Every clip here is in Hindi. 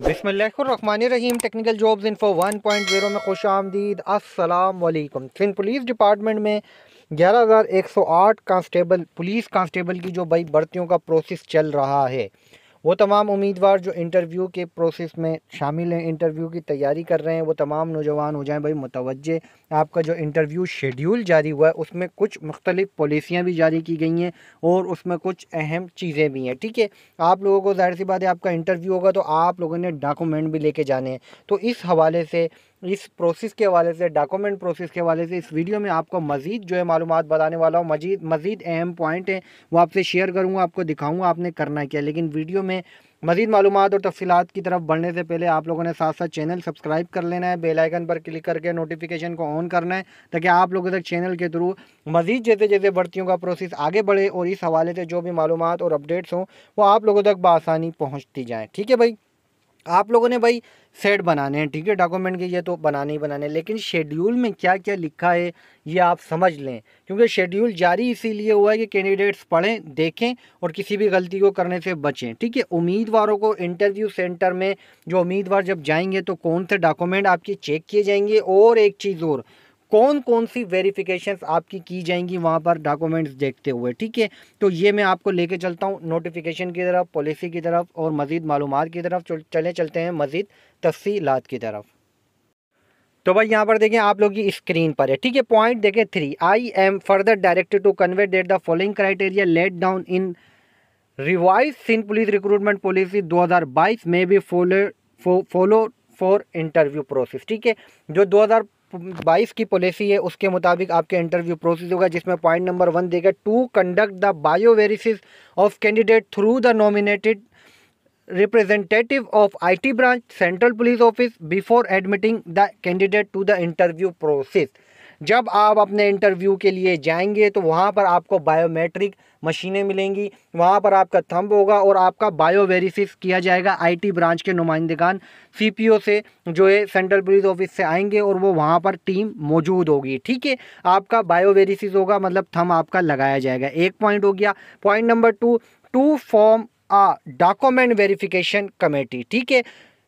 रहीम टेक्निकल जॉब्स इन्फो जीरो में खुश आमदीद असलकम सिंध पुलिस डिपार्टमेंट में 11,108 कांस्टेबल पुलिस कांस्टेबल की जो भाई भर्तियों का प्रोसेस चल रहा है वो तमाम उम्मीदवार जो इंटरव्यू के प्रोसेस में शामिल हैं इंटरव्यू की तैयारी कर रहे हैं वो तमाम नौजवान हो जाएं भाई मुतवजे आपका जो इंटरव्यू शेड्यूल जारी हुआ है उसमें कुछ मुख्तलिफ पॉलिसियाँ भी जारी की गई हैं और उसमें कुछ अहम चीज़ें भी हैं ठीक है आप लोगों को जाहिर सी बात है आपका इंटरव्यू होगा तो आप लोगों ने डॉक्यूमेंट भी लेके जाने हैं तो इस हवाले से इस प्रोसेस के हवाले से डॉक्यूमेंट प्रोसेस के हवाले से इस वीडियो में आपको मज़ीद जो है मालूम बताने वाला हूँ मजीद मज़ीद अहम पॉइंट है वो आपसे शेयर करूँगा आपको दिखाऊँगा आपने करना क्या लेकिन वीडियो में मजीद मालूम और तफसीत की तरफ बढ़ने से पहले आप लोगों ने साथ साथ चैनल सब्सक्राइब कर लेना है बेल आइकन पर क्लिक करके नोटिफिकेशन को ऑन करना है ताकि आप लोगों तक चैनल के थ्रू मजीद जैसे जैसे भर्तियों का प्रोसेस आगे बढ़े और इस हवाले से जो भी मालूम और अपडेट्स हों वो आप लोगों तक बसानी पहुँचती जाएँ ठीक है भाई आप लोगों ने भाई सेट बनाने हैं ठीक है डॉक्यूमेंट के ये तो बनाने ही बनाने लेकिन शेड्यूल में क्या क्या लिखा है ये आप समझ लें क्योंकि शेड्यूल जारी इसीलिए हुआ है कि कैंडिडेट्स पढ़ें देखें और किसी भी गलती को करने से बचें ठीक है उम्मीदवारों को इंटरव्यू सेंटर में जो उम्मीदवार जब जाएंगे तो कौन से डॉक्यूमेंट आपके चेक किए जाएंगे और एक चीज़ और कौन कौन सी वेरिफिकेशन आपकी की जाएंगी वहाँ पर डॉक्यूमेंट्स देखते हुए ठीक है तो ये मैं आपको लेके चलता हूँ नोटिफिकेशन की तरफ पॉलिसी की तरफ और मज़ीद मालूम की तरफ चले चलते हैं मज़ीद तफसीलात की तरफ तो भाई यहाँ पर देखें आप लोग की स्क्रीन पर है ठीक है पॉइंट देखें three I am further directed to convey that the following criteria laid down in revise Sindh police recruitment policy 2022 में भी follow follow for interview process ठीक है जो बाईस की पॉलिसी है उसके मुताबिक आपके इंटरव्यू प्रोसेस होगा जिसमें पॉइंट नंबर वन देगा to conduct the bio verisys of candidate through the nominated representative of IT branch central police office before admitting the candidate to the interview process जब आप अपने इंटरव्यू के लिए जाएंगे तो वहाँ पर आपको बायोमेट्रिक मशीनें मिलेंगी वहाँ पर आपका थंब होगा और आपका बायो वेरीफिस किया जाएगा आईटी ब्रांच के नुमाइंदगान सीपीओ से जो है सेंट्रल पुलिस ऑफिस से आएंगे और वो वहाँ पर टीम मौजूद होगी ठीक है आपका बायो वेरीफिस होगा मतलब थंब आपका लगाया जाएगा एक पॉइंट हो गया point number two to form a document verification committee ठीक है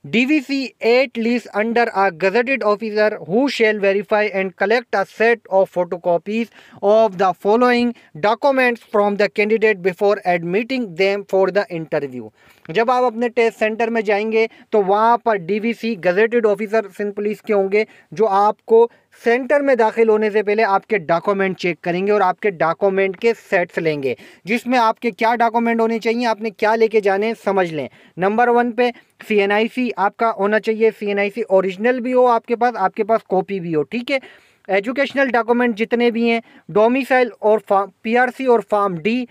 DVC 8 lists under a gazetted officer who shall verify and collect a set of photocopies of the following documents from the candidate before admitting them for the interview. जब आप अपने टेस्ट सेंटर में जाएंगे तो वहाँ पर DVC gazetted officer Sindh police के होंगे जो आपको सेंटर में दाखिल होने से पहले आपके डॉक्यूमेंट चेक करेंगे और आपके डॉक्यूमेंट के सेट्स लेंगे जिसमें आपके क्या डॉक्यूमेंट होने चाहिए आपने क्या लेके जाने समझ लें नंबर वन पे सी एन आई सी आपका होना चाहिए सी एन आई सी ओरिजिनल भी हो आपके पास आपके पास कॉपी भी हो ठीक है एजुकेशनल डॉक्यूमेंट जितने भी हैं डोमिसाइल और फार्म पी आर सी और फॉर्म डी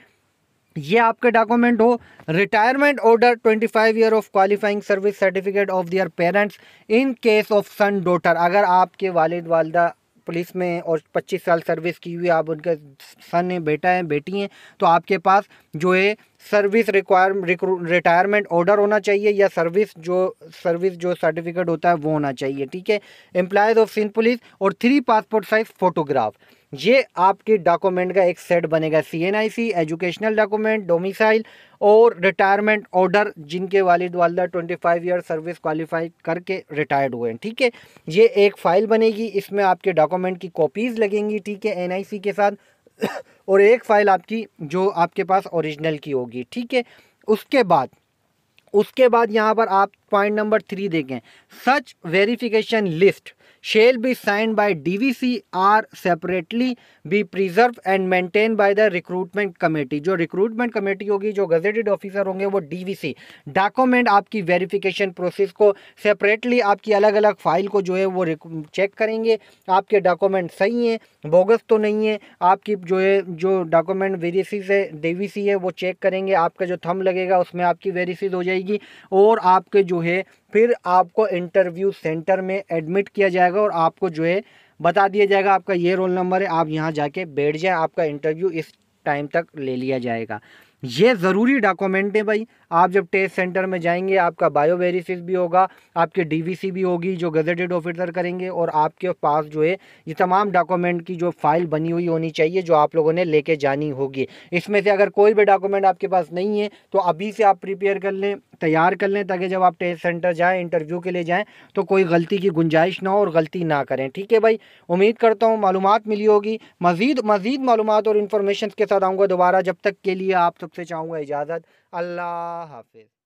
ये आपके डॉक्यूमेंट हो retirement order 25 year of qualifying service certificate of their parents in case of son daughter अगर आपके वालिद वालदा पुलिस में और 25 साल सर्विस की हुई आप उनके सन हैं बेटा हैं बेटी हैं तो आपके पास जो है सर्विस रिक्वायर रिटायरमेंट ऑर्डर होना चाहिए या सर्विस जो सर्विस जो सर्टिफिकेट होता है वो होना चाहिए ठीक है एम्प्लाइज ऑफ सिंध पुलिस और थ्री पासपोर्ट साइज़ फ़ोटोग्राफ ये आपके डॉक्यूमेंट का एक सेट बनेगा सीएनआईसी एजुकेशनल डॉक्यूमेंट डोमिसाइल और रिटायरमेंट ऑर्डर जिनके वालिद वालदा 25 ईयर सर्विस क्वालिफाई करके रिटायर्ड हुए हैं ठीक है ये एक फ़ाइल बनेगी इसमें आपके डॉक्यूमेंट की कॉपीज़ लगेंगी ठीक है एनआईसी के साथ और एक फ़ाइल आपकी जो आपके पास ओरिजिनल की होगी ठीक है उसके बाद उसके बाद यहाँ पर आप पॉइंट नंबर थ्री देखें such verification list shall be signed by DVC are separately be preserved and maintained by the recruitment committee जो recruitment committee होगी जो gazetted ऑफिसर होंगे वो DVC डॉक्यूमेंट आपकी वेरीफिकेशन प्रोसेस को सेपरेटली आपकी अलग अलग फाइल को जो है वो चेक करेंगे आपके डॉक्यूमेंट सही हैं बोगस तो नहीं है आपकी जो है जो डॉक्यूमेंट वेरीसीज है सी है वो चेक करेंगे आपका जो थम लगेगा उसमें आपकी वेरिसीज हो जाएगी और आपके जो है फिर आपको इंटरव्यू सेंटर में एडमिट किया जाएगा जाएगा और आपको जो है बता दिया जाएगा आपका ये रोल नंबर है आप यहाँ जाके बैठ जाए आपका इंटरव्यू इस टाइम तक ले लिया जाएगा ये ज़रूरी डॉक्यूमेंट है भाई आप जब टेस्ट सेंटर में जाएंगे आपका बायो वेरिफिस भी होगा आपके डीवीसी भी होगी जो गजेटेड ऑफिसर करेंगे और आपके पास जो है ये तमाम डॉक्यूमेंट की जो फाइल बनी हुई होनी चाहिए जो आप लोगों ने लेके जानी होगी इसमें से अगर कोई भी डॉक्यूमेंट आपके पास नहीं है तो अभी से आप प्रिपेयर कर लें तैयार कर लें ताकि जब आप टेस्ट सेंटर जाएँ इंटरव्यू के लिए जाएँ तो कोई गलती की गुंजाइश ना हो और गलती ना करें ठीक है भाई उम्मीद करता हूँ मालूम मिली होगी मज़ीद मज़ीद मालूम और इन्फॉर्मेशन के साथ आऊँगा दोबारा जब तक के लिए आप सबसे चाहूँगा इजाज़त अल्लाह हाफिज़